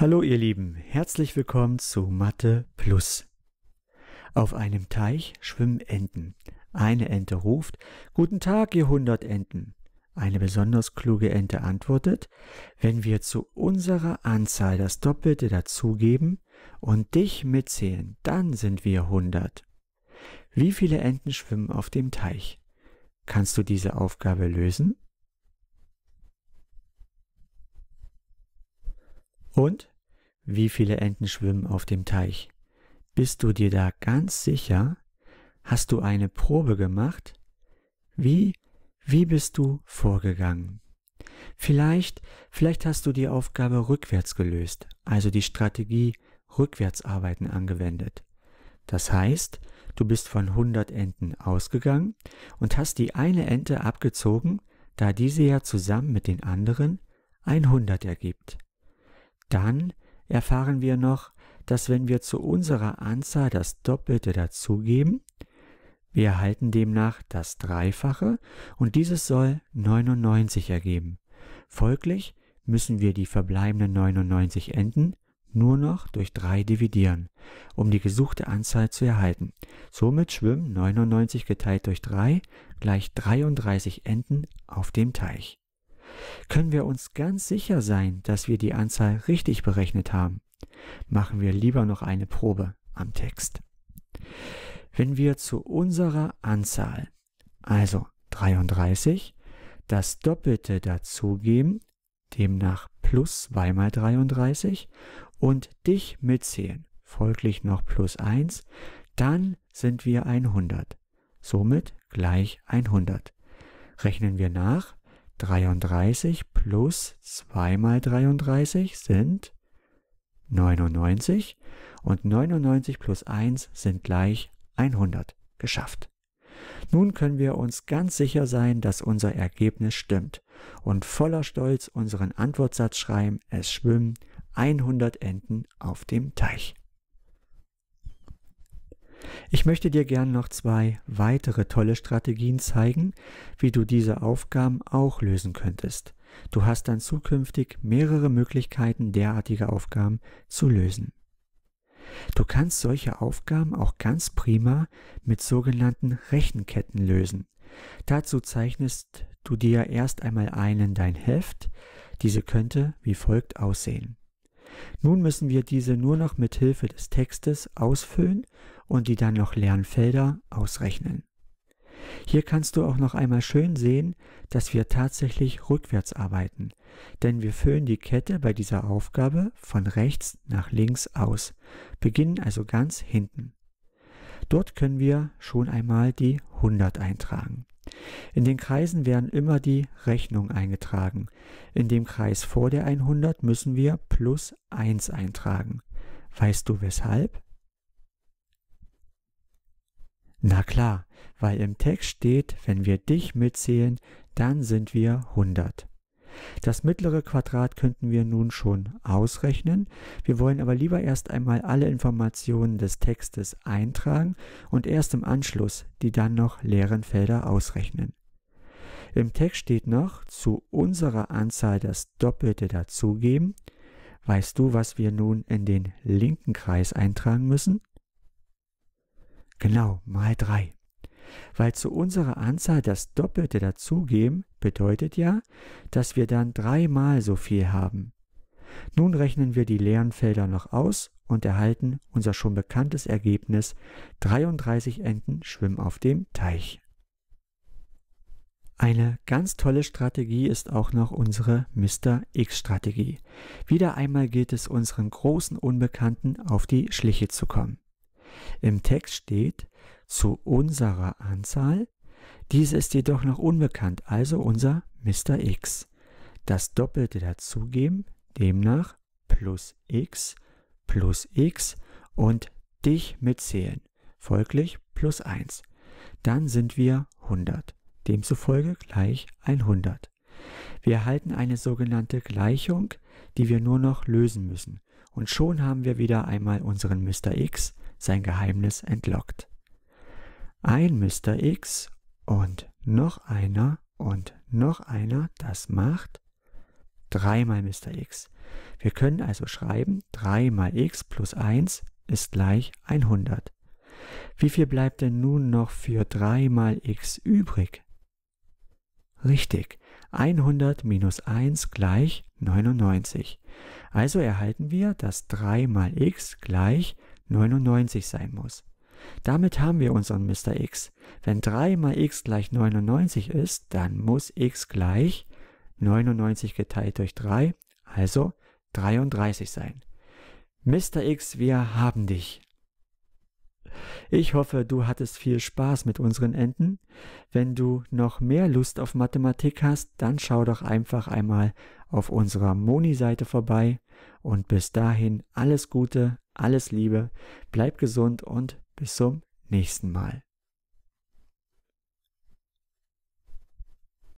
Hallo ihr Lieben, herzlich willkommen zu Mathe Plus. Auf einem Teich schwimmen Enten. Eine Ente ruft, Guten Tag, ihr hundert Enten. Eine besonders kluge Ente antwortet, wenn wir zu unserer Anzahl das Doppelte dazugeben und dich mitzählen, dann sind wir hundert. Wie viele Enten schwimmen auf dem Teich? Kannst du diese Aufgabe lösen? Und wie viele Enten schwimmen auf dem Teich? Bist du dir da ganz sicher? Hast du eine Probe gemacht? Wie, wie bist du vorgegangen? Vielleicht, vielleicht hast du die Aufgabe rückwärts gelöst, also die Strategie Rückwärtsarbeiten angewendet. Das heißt, du bist von 100 Enten ausgegangen und hast die eine Ente abgezogen, da diese ja zusammen mit den anderen 100 ergibt. Dann erfahren wir noch, dass wenn wir zu unserer Anzahl das Doppelte dazugeben, wir erhalten demnach das Dreifache und dieses soll 99 ergeben. Folglich müssen wir die verbleibenden 99 Enden nur noch durch 3 dividieren, um die gesuchte Anzahl zu erhalten. Somit schwimmen 99 geteilt durch 3 gleich 33 Enden auf dem Teich können wir uns ganz sicher sein, dass wir die Anzahl richtig berechnet haben. Machen wir lieber noch eine Probe am Text. Wenn wir zu unserer Anzahl, also 33, das Doppelte dazugeben, demnach plus 2 mal 33 und dich mitzählen, folglich noch plus 1, dann sind wir 100. Somit gleich 100. Rechnen wir nach, 33 plus 2 mal 33 sind 99 und 99 plus 1 sind gleich 100. Geschafft. Nun können wir uns ganz sicher sein, dass unser Ergebnis stimmt und voller Stolz unseren Antwortsatz schreiben, es schwimmen 100 Enten auf dem Teich. Ich möchte dir gern noch zwei weitere tolle Strategien zeigen, wie du diese Aufgaben auch lösen könntest. Du hast dann zukünftig mehrere Möglichkeiten, derartige Aufgaben zu lösen. Du kannst solche Aufgaben auch ganz prima mit sogenannten Rechenketten lösen. Dazu zeichnest du dir erst einmal einen dein Heft. Diese könnte wie folgt aussehen. Nun müssen wir diese nur noch mit Hilfe des Textes ausfüllen und die dann noch leeren Felder ausrechnen. Hier kannst du auch noch einmal schön sehen, dass wir tatsächlich rückwärts arbeiten, denn wir füllen die Kette bei dieser Aufgabe von rechts nach links aus, beginnen also ganz hinten. Dort können wir schon einmal die 100 eintragen. In den Kreisen werden immer die Rechnungen eingetragen. In dem Kreis vor der 100 müssen wir plus 1 eintragen. Weißt du weshalb? Na klar, weil im Text steht, wenn wir dich mitzählen, dann sind wir 100. Das mittlere Quadrat könnten wir nun schon ausrechnen. Wir wollen aber lieber erst einmal alle Informationen des Textes eintragen und erst im Anschluss die dann noch leeren Felder ausrechnen. Im Text steht noch zu unserer Anzahl das Doppelte dazugeben. Weißt du, was wir nun in den linken Kreis eintragen müssen? Genau, mal 3. Weil zu unserer Anzahl das Doppelte dazugeben bedeutet ja, dass wir dann dreimal so viel haben. Nun rechnen wir die leeren Felder noch aus und erhalten unser schon bekanntes Ergebnis 33 Enten schwimmen auf dem Teich. Eine ganz tolle Strategie ist auch noch unsere Mr. X-Strategie. Wieder einmal gilt es unseren großen Unbekannten auf die Schliche zu kommen. Im Text steht zu unserer Anzahl, diese ist jedoch noch unbekannt, also unser Mr. X. Das Doppelte dazugeben, demnach plus x plus x und dich mitzählen, folglich plus 1. Dann sind wir 100, demzufolge gleich 100. Wir erhalten eine sogenannte Gleichung, die wir nur noch lösen müssen. Und schon haben wir wieder einmal unseren Mr. X sein Geheimnis entlockt. Ein Mr. X und noch einer und noch einer, das macht dreimal Mr. X. Wir können also schreiben, 3 mal x plus 1 ist gleich 100. Wie viel bleibt denn nun noch für 3 mal x übrig? Richtig, 100 minus 1 gleich 99. Also erhalten wir, dass 3 mal x gleich 99 sein muss. Damit haben wir unseren Mr. X. Wenn 3 mal x gleich 99 ist, dann muss x gleich 99 geteilt durch 3, also 33 sein. Mr. X, wir haben dich. Ich hoffe, du hattest viel Spaß mit unseren Enten. Wenn du noch mehr Lust auf Mathematik hast, dann schau doch einfach einmal auf unserer Moni-Seite vorbei. Und bis dahin alles Gute, alles Liebe, bleib gesund und bis zum nächsten Mal.